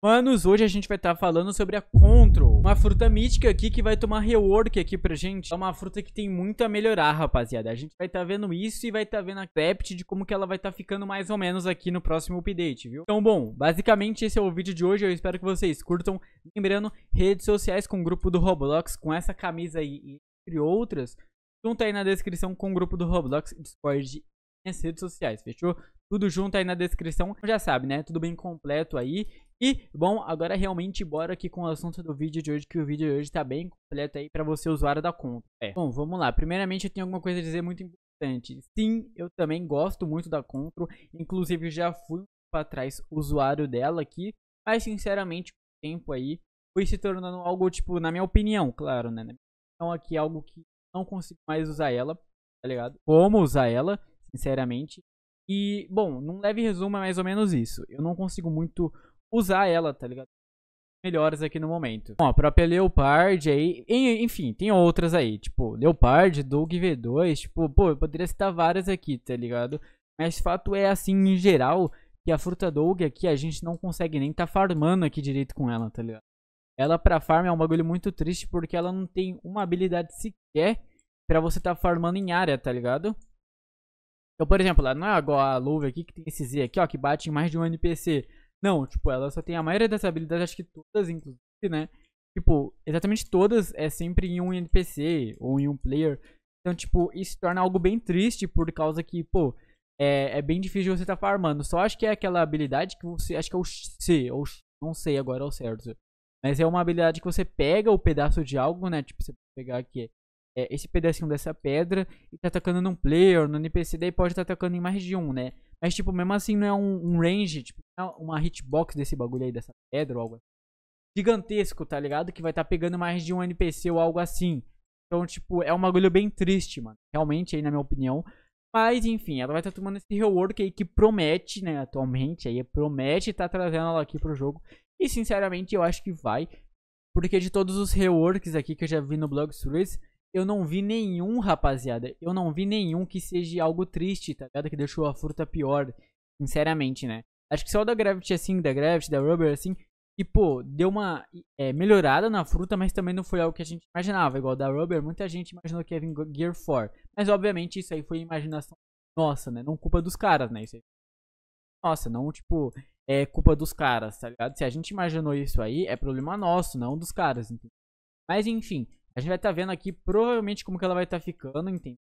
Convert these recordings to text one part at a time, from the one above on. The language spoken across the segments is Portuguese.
Manos, hoje a gente vai estar tá falando sobre a Control, uma fruta mítica aqui que vai tomar rework aqui pra gente. É uma fruta que tem muito a melhorar, rapaziada. A gente vai estar tá vendo isso e vai estar tá vendo a Craft de como que ela vai estar tá ficando mais ou menos aqui no próximo update, viu? Então, bom, basicamente esse é o vídeo de hoje. Eu espero que vocês curtam. Lembrando, redes sociais com o grupo do Roblox, com essa camisa aí, entre outras. Junto aí na descrição com o grupo do Roblox, Discord e minhas redes sociais, fechou? Tudo junto aí na descrição. Já sabe, né? Tudo bem completo aí. E, bom, agora realmente bora aqui com o assunto do vídeo de hoje, que o vídeo de hoje tá bem completo aí para você, usuário da conta. É. Bom, vamos lá. Primeiramente, eu tenho alguma coisa a dizer muito importante. Sim, eu também gosto muito da Contro, inclusive já fui para trás usuário dela aqui, mas sinceramente, com o tempo aí, foi se tornando algo, tipo, na minha opinião, claro, né? Então aqui é algo que não consigo mais usar ela, tá ligado? Como usar ela, sinceramente. E, bom, num leve resumo é mais ou menos isso. Eu não consigo muito usar ela, tá ligado? Melhores aqui no momento. Bom, a própria Leopard aí, enfim, tem outras aí, tipo, Leopard, Doug V2, tipo, pô, eu poderia citar várias aqui, tá ligado? Mas fato é assim, em geral, que a fruta Doug aqui a gente não consegue nem tá farmando aqui direito com ela, tá ligado? Ela pra farm é um bagulho muito triste porque ela não tem uma habilidade sequer pra você tá farmando em área, tá ligado? Então, por exemplo, não é igual a luva aqui que tem esse Z aqui, ó, que bate em mais de um NPC. Não, tipo, ela só tem a maioria das habilidades, acho que todas, inclusive, né? Tipo, exatamente todas é sempre em um NPC ou em um player. Então, tipo, isso torna algo bem triste por causa que, pô, é, é bem difícil você estar tá farmando. Só acho que é aquela habilidade que você. Acho que é o C, ou não sei agora ao certo. Mas é uma habilidade que você pega o pedaço de algo, né? Tipo, você pegar aqui é é, esse pedacinho dessa pedra e tá atacando num player, no NPC, daí pode estar tá atacando em mais de um, né? Mas, tipo, mesmo assim não é um, um range, tipo, é uma hitbox desse bagulho aí, dessa pedra ou algo assim. Gigantesco, tá ligado? Que vai estar tá pegando mais de um NPC ou algo assim. Então, tipo, é um bagulho bem triste, mano. Realmente, aí, na minha opinião. Mas, enfim, ela vai estar tá tomando esse rework aí que promete, né, atualmente, aí promete estar tá trazendo ela aqui pro jogo. E, sinceramente, eu acho que vai. Porque de todos os reworks aqui que eu já vi no Blog Series, eu não vi nenhum, rapaziada. Eu não vi nenhum que seja algo triste, tá ligado? Que deixou a fruta pior. Sinceramente, né? Acho que só o da Gravity, assim, da Gravity, da Rubber, assim. E, pô, deu uma é, melhorada na fruta, mas também não foi algo que a gente imaginava. Igual da Rubber, muita gente imaginou que ia vir Gear 4. Mas, obviamente, isso aí foi imaginação nossa, né? Não culpa dos caras, né? Isso aí. Nossa, não, tipo, é culpa dos caras, tá ligado? Se a gente imaginou isso aí, é problema nosso, não dos caras, entendeu? Mas, enfim, a gente vai estar tá vendo aqui provavelmente como que ela vai estar tá ficando, entende?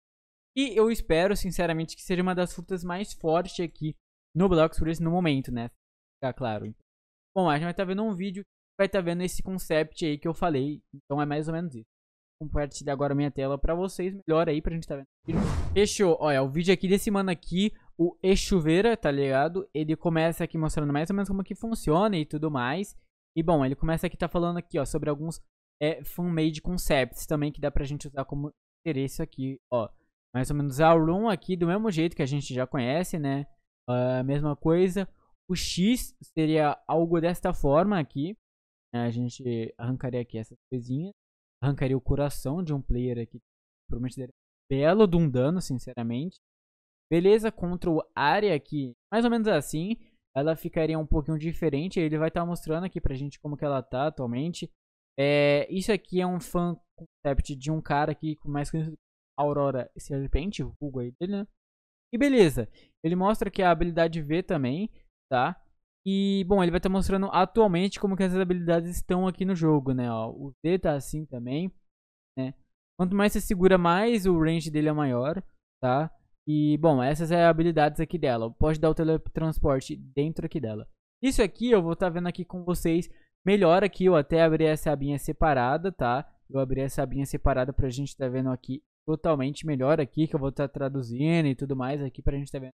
E eu espero, sinceramente, que seja uma das frutas mais fortes aqui no Blox Fruits no momento, né? Ficar claro. Bom, a gente vai estar tá vendo um vídeo, vai estar tá vendo esse concept aí que eu falei. Então é mais ou menos isso. Vou compartilhar agora minha tela pra vocês melhor aí, pra gente tá vendo Fechou. Olha, o vídeo aqui desse mano aqui, o Echuveira, tá ligado? Ele começa aqui mostrando mais ou menos como que funciona e tudo mais. E bom, ele começa aqui tá falando aqui, ó, sobre alguns é fan-made concepts também, que dá pra gente usar como interesse aqui, ó. Mais ou menos a room aqui, do mesmo jeito que a gente já conhece, né? A uh, mesma coisa. O X seria algo desta forma aqui. Né? A gente arrancaria aqui essas coisinhas. Arrancaria o coração de um player aqui. Prometeria belo de um dano, sinceramente. Beleza, control área aqui, mais ou menos assim. Ela ficaria um pouquinho diferente. Ele vai estar tá mostrando aqui pra gente como que ela tá atualmente. É, isso aqui é um fan concept de um cara que mais conhecido Aurora Serpente, o Google aí dele, né? E beleza, ele mostra que a habilidade V também, tá? E, bom, ele vai estar tá mostrando atualmente como que essas habilidades estão aqui no jogo, né? Ó, o D tá assim também, né? Quanto mais você segura mais, o range dele é maior, tá? E, bom, essas são é as habilidades aqui dela. Pode dar o teletransporte dentro aqui dela. Isso aqui eu vou estar tá vendo aqui com vocês Melhor aqui, eu até abri essa abinha separada, tá? Eu abri essa abinha separada pra gente tá vendo aqui totalmente melhor aqui, que eu vou estar tá traduzindo e tudo mais aqui pra gente tá vendo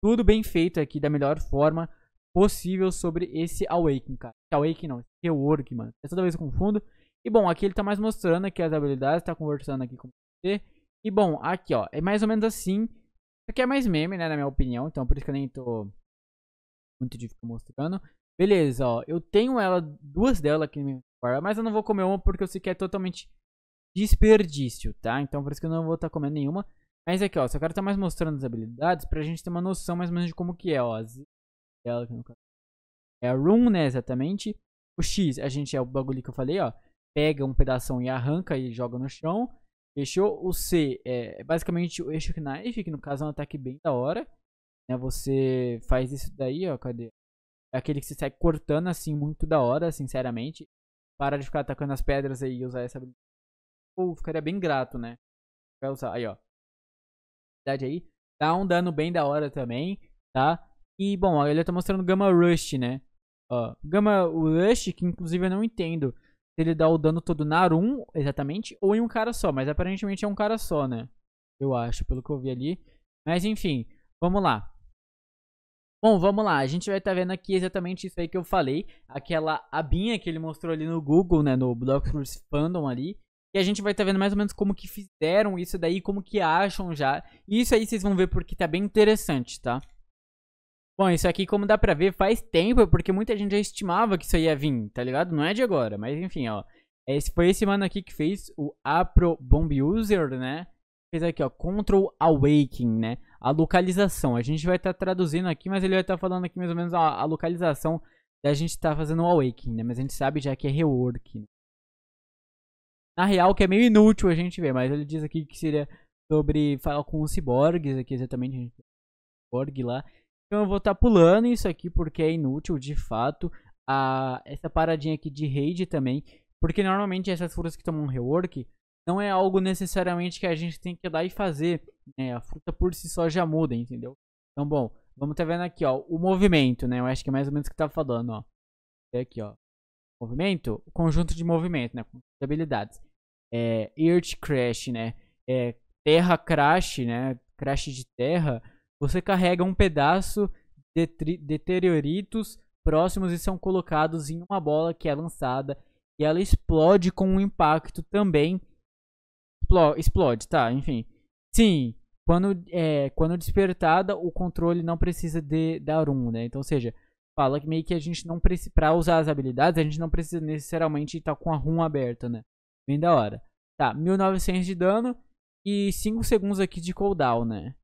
tudo bem feito aqui da melhor forma possível sobre esse awakening cara. awakening não, esse Work, mano. Eu toda vez confundo. E bom, aqui ele tá mais mostrando aqui as habilidades, tá conversando aqui com você. E bom, aqui ó, é mais ou menos assim. Isso aqui é mais meme, né, na minha opinião, então por isso que eu nem tô muito de ficar mostrando. Beleza, ó. Eu tenho ela, duas dela aqui no meu quarto, mas eu não vou comer uma porque eu sei que é totalmente desperdício, tá? Então por isso que eu não vou estar tá comendo nenhuma. Mas aqui, ó, só quero estar tá mais mostrando as habilidades pra gente ter uma noção mais ou menos de como que é, ó. As... É a Room, né, exatamente. O X, a gente é o bagulho que eu falei, ó. Pega um pedaço e arranca e joga no chão. Fechou? O C é basicamente o Eixo Knife, que no caso é um ataque bem da hora. Né, você faz isso daí, ó, cadê? É aquele que se sai cortando, assim, muito da hora, sinceramente. Para de ficar atacando as pedras aí e usar essa ou Pô, ficaria bem grato, né? Vai usar. Aí, ó. Cidade aí. Dá um dano bem da hora também, tá? E, bom, ele tá mostrando gama Rush, né? Ó, Gama Rush, que inclusive eu não entendo se ele dá o dano todo na Arum, exatamente, ou em um cara só. Mas aparentemente é um cara só, né? Eu acho, pelo que eu vi ali. Mas enfim, vamos lá. Bom, vamos lá. A gente vai estar tá vendo aqui exatamente isso aí que eu falei. Aquela abinha que ele mostrou ali no Google, né? No Blocksource Fandom ali. E a gente vai estar tá vendo mais ou menos como que fizeram isso daí, como que acham já. E isso aí vocês vão ver porque tá bem interessante, tá? Bom, isso aqui, como dá pra ver, faz tempo, porque muita gente já estimava que isso ia vir, tá ligado? Não é de agora, mas enfim, ó. Esse, foi esse mano aqui que fez o Apro Bomb User, né? Fez aqui, ó, Control Awaken, né? a localização. A gente vai estar tá traduzindo aqui, mas ele vai estar tá falando aqui mais ou menos a, a localização da gente estar tá fazendo o Awakening, né? Mas a gente sabe já que é rework. Né? Na real, que é meio inútil a gente ver, mas ele diz aqui que seria sobre falar com os ciborgues aqui exatamente. A Ciborgue lá. Então eu vou estar tá pulando isso aqui porque é inútil de fato. A, essa paradinha aqui de raid também. Porque normalmente essas forças que tomam rework não é algo necessariamente que a gente tem que ir lá e fazer né? A fruta por si só já muda, entendeu? Então, bom, vamos tá vendo aqui, ó, o movimento, né? Eu acho que é mais ou menos o que tá falando, ó. É aqui, ó. Movimento, conjunto de movimento, né? de habilidades. É, Earth Crash, né? É, terra Crash, né? Crash de terra. Você carrega um pedaço de deterioritos próximos e são colocados em uma bola que é lançada e ela explode com um impacto também. Explode, tá, enfim. Sim, quando, é, quando despertada, o controle não precisa de dar um, né? Então, ou seja, fala que meio que a gente não precisa. Pra usar as habilidades, a gente não precisa necessariamente estar tá com a run aberta, né? Bem da hora. Tá, 1900 de dano e 5 segundos aqui de cooldown, né?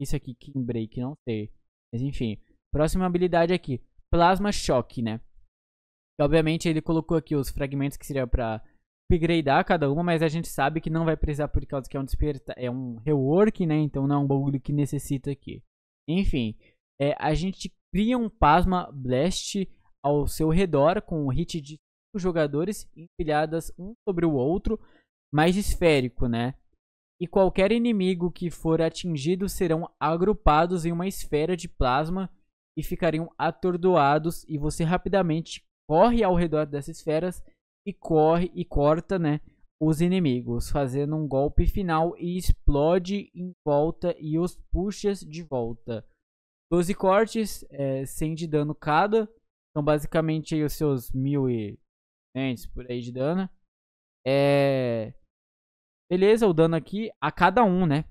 Isso aqui, King Break, não sei. Mas enfim. Próxima habilidade aqui, Plasma Choque, né? E, obviamente ele colocou aqui os fragmentos que seria pra upgradear cada uma, mas a gente sabe que não vai precisar por causa que é um desperta, é um rework, né? Então não é um bagulho que necessita aqui. Enfim, é, a gente cria um plasma Blast ao seu redor com um hit de cinco jogadores empilhadas um sobre o outro, mais esférico, né? E qualquer inimigo que for atingido serão agrupados em uma esfera de plasma e ficariam atordoados e você rapidamente corre ao redor dessas esferas e corre e corta, né, os inimigos, fazendo um golpe final e explode em volta e os puxa de volta. 12 cortes, é, 100 de dano cada. Então, basicamente, aí, os seus 1200 por aí de dano. É... Beleza, o dano aqui a cada um, né?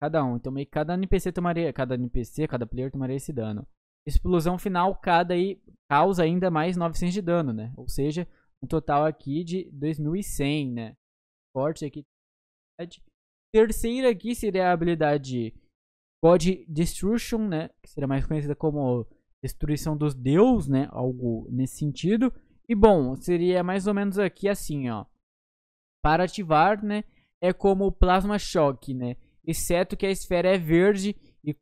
Cada um. Então, meio que cada NPC tomaria... Cada NPC, cada player tomaria esse dano. Explosão final, cada aí causa ainda mais 900 de dano, né? Ou seja, um total aqui de 2.100, né? Forte aqui. Terceira aqui seria a habilidade God Destruction, né? Que seria mais conhecida como Destruição dos Deus, né? Algo nesse sentido. E bom, seria mais ou menos aqui assim, ó. Para ativar, né? É como o Plasma Shock, né? Exceto que a esfera é verde e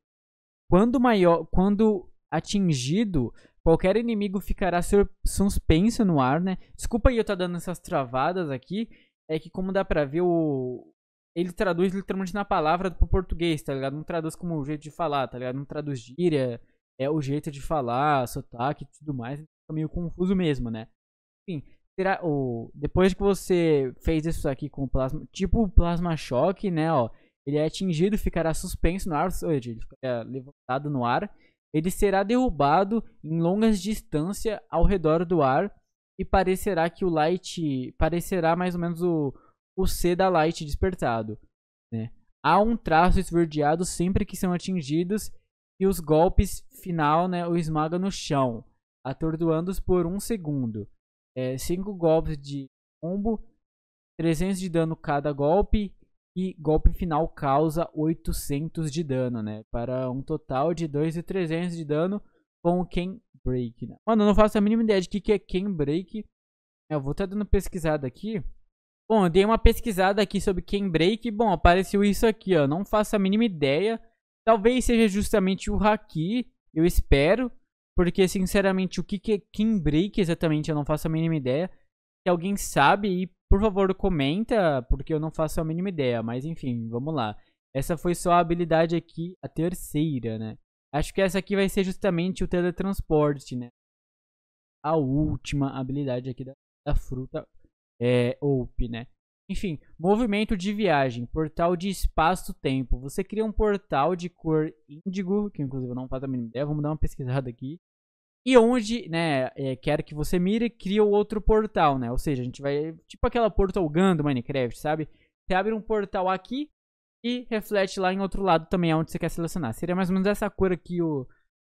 quando maior, quando atingido, qualquer inimigo ficará suspenso no ar, né? Desculpa aí eu estar dando essas travadas aqui. É que como dá pra ver, o... ele traduz literalmente na palavra pro português, tá ligado? Não traduz como o jeito de falar, tá ligado? Não traduz gíria, é o jeito de falar, sotaque e tudo mais. Fica meio confuso mesmo, né? Enfim, será o... depois que você fez isso aqui com o plasma, tipo o plasma choque, né, ó. Ele é atingido, ficará suspenso no ar, ou seja, ele ficará levantado no ar ele será derrubado em longas distâncias ao redor do ar e parecerá que o light parecerá mais ou menos o, o C da light despertado. Né? Há um traço esverdeado sempre que são atingidos e os golpes final né, o esmaga no chão, atordoando-os por um segundo. É, cinco golpes de combo, 300 de dano cada golpe e golpe final causa 800 de dano, né? Para um total de 2.300 de dano com o Ken Break. Né? Mano, eu não faço a mínima ideia de que, que é Ken Break. É, eu vou estar tá dando pesquisada aqui. Bom, eu dei uma pesquisada aqui sobre Ken Break. Bom, apareceu isso aqui, ó. Não faço a mínima ideia. Talvez seja justamente o Haki, eu espero. Porque, sinceramente, o que, que é Ken Break exatamente, eu não faço a mínima ideia. Se alguém sabe por favor, comenta, porque eu não faço a mínima ideia, mas enfim, vamos lá. Essa foi só a habilidade aqui, a terceira, né? Acho que essa aqui vai ser justamente o teletransporte, né? A última habilidade aqui da, da fruta é, OP, né? Enfim, movimento de viagem, portal de espaço-tempo. Você cria um portal de cor índigo, que inclusive eu não faço a mínima ideia, vamos dar uma pesquisada aqui. E onde, né, é, quero que você mire, cria outro portal, né? Ou seja, a gente vai, tipo aquela portal gun do Minecraft, sabe? Você abre um portal aqui e reflete lá em outro lado também, onde você quer selecionar. Seria mais ou menos essa cor aqui, o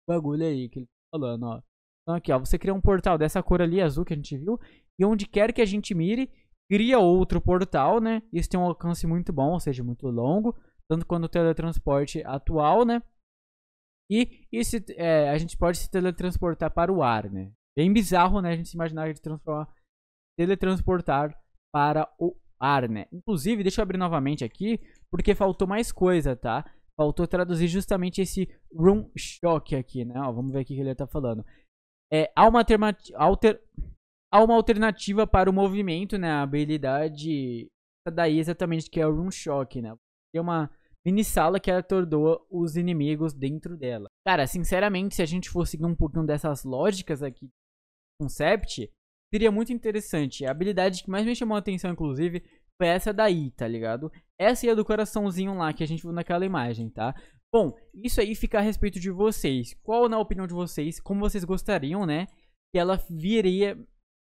bagulho aí que ele tá falando, ó. Então aqui, ó, você cria um portal dessa cor ali, azul, que a gente viu. E onde quer que a gente mire, cria outro portal, né? Isso tem um alcance muito bom, ou seja, muito longo. Tanto quanto o teletransporte atual, né? E isso, é, a gente pode se teletransportar para o ar, né? Bem bizarro, né? A gente se imaginar de teletransportar para o ar, né? Inclusive, deixa eu abrir novamente aqui, porque faltou mais coisa, tá? Faltou traduzir justamente esse room shock aqui, né? Ó, vamos ver aqui o que ele tá falando. É, há, uma alternativa, alter, há uma alternativa para o movimento, né? A habilidade daí exatamente que é o room shock, né? Tem uma sala que atordoa os inimigos dentro dela. Cara, sinceramente, se a gente for seguir um pouquinho dessas lógicas aqui, concept, seria muito interessante. A habilidade que mais me chamou a atenção, inclusive, foi essa daí, tá ligado? Essa é do coraçãozinho lá que a gente viu naquela imagem, tá? Bom, isso aí fica a respeito de vocês. Qual, na opinião de vocês, como vocês gostariam, né? Que ela viria.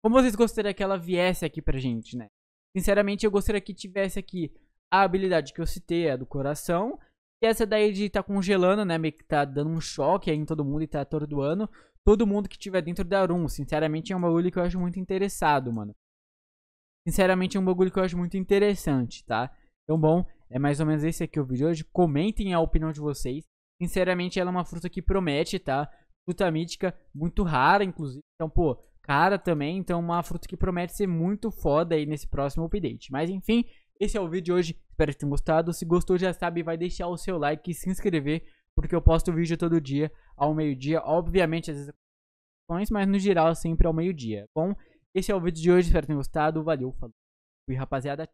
Como vocês gostariam que ela viesse aqui pra gente, né? Sinceramente, eu gostaria que tivesse aqui a habilidade que eu citei é do coração. E essa daí de tá congelando, né? Meio que tá dando um choque aí em todo mundo e tá atordoando todo mundo que tiver dentro da room. Sinceramente, é um bagulho que eu acho muito interessado, mano. Sinceramente, é um bagulho que eu acho muito interessante, tá? Então, bom, é mais ou menos esse aqui o vídeo de hoje. Comentem a opinião de vocês. Sinceramente, ela é uma fruta que promete, tá? Fruta mítica, muito rara, inclusive. Então, pô, cara também. Então, é uma fruta que promete ser muito foda aí nesse próximo update. Mas, enfim, esse é o vídeo de hoje, espero que tenham gostado. Se gostou, já sabe, vai deixar o seu like e se inscrever, porque eu posto vídeo todo dia, ao meio-dia. Obviamente, às vezes, mas no geral, sempre ao meio-dia. Tá bom, esse é o vídeo de hoje, espero que tenham gostado. Valeu, falou. Fui, rapaziada.